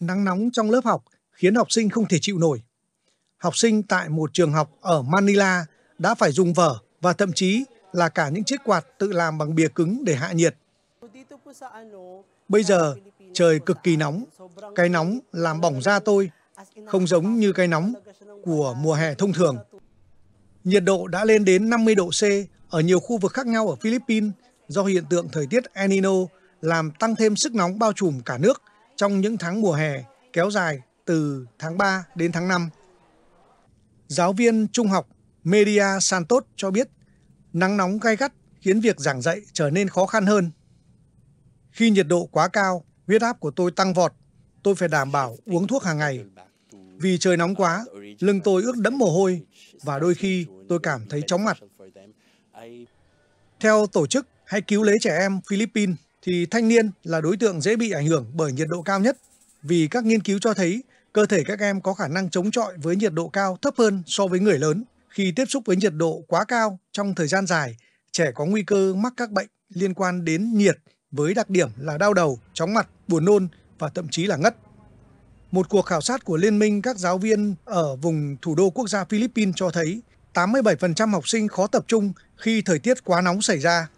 nắng nóng trong lớp học khiến học sinh không thể chịu nổi. Học sinh tại một trường học ở Manila đã phải dùng vở và thậm chí là cả những chiếc quạt tự làm bằng bìa cứng để hạ nhiệt. Bây giờ trời cực kỳ nóng, cái nóng làm bỏng da tôi, không giống như cái nóng của mùa hè thông thường. Nhiệt độ đã lên đến 50 độ C ở nhiều khu vực khác nhau ở Philippines do hiện tượng thời tiết El Nino làm tăng thêm sức nóng bao trùm cả nước – trong những tháng mùa hè kéo dài từ tháng 3 đến tháng 5. Giáo viên trung học Media Santos cho biết nắng nóng gai gắt khiến việc giảng dạy trở nên khó khăn hơn. Khi nhiệt độ quá cao, huyết áp của tôi tăng vọt, tôi phải đảm bảo uống thuốc hàng ngày. Vì trời nóng quá, lưng tôi ướt đẫm mồ hôi và đôi khi tôi cảm thấy chóng mặt. Theo tổ chức hay cứu lấy trẻ em Philippines, thì thanh niên là đối tượng dễ bị ảnh hưởng bởi nhiệt độ cao nhất vì các nghiên cứu cho thấy cơ thể các em có khả năng chống chọi với nhiệt độ cao thấp hơn so với người lớn. Khi tiếp xúc với nhiệt độ quá cao trong thời gian dài, trẻ có nguy cơ mắc các bệnh liên quan đến nhiệt với đặc điểm là đau đầu, chóng mặt, buồn nôn và thậm chí là ngất. Một cuộc khảo sát của Liên minh các giáo viên ở vùng thủ đô quốc gia Philippines cho thấy 87% học sinh khó tập trung khi thời tiết quá nóng xảy ra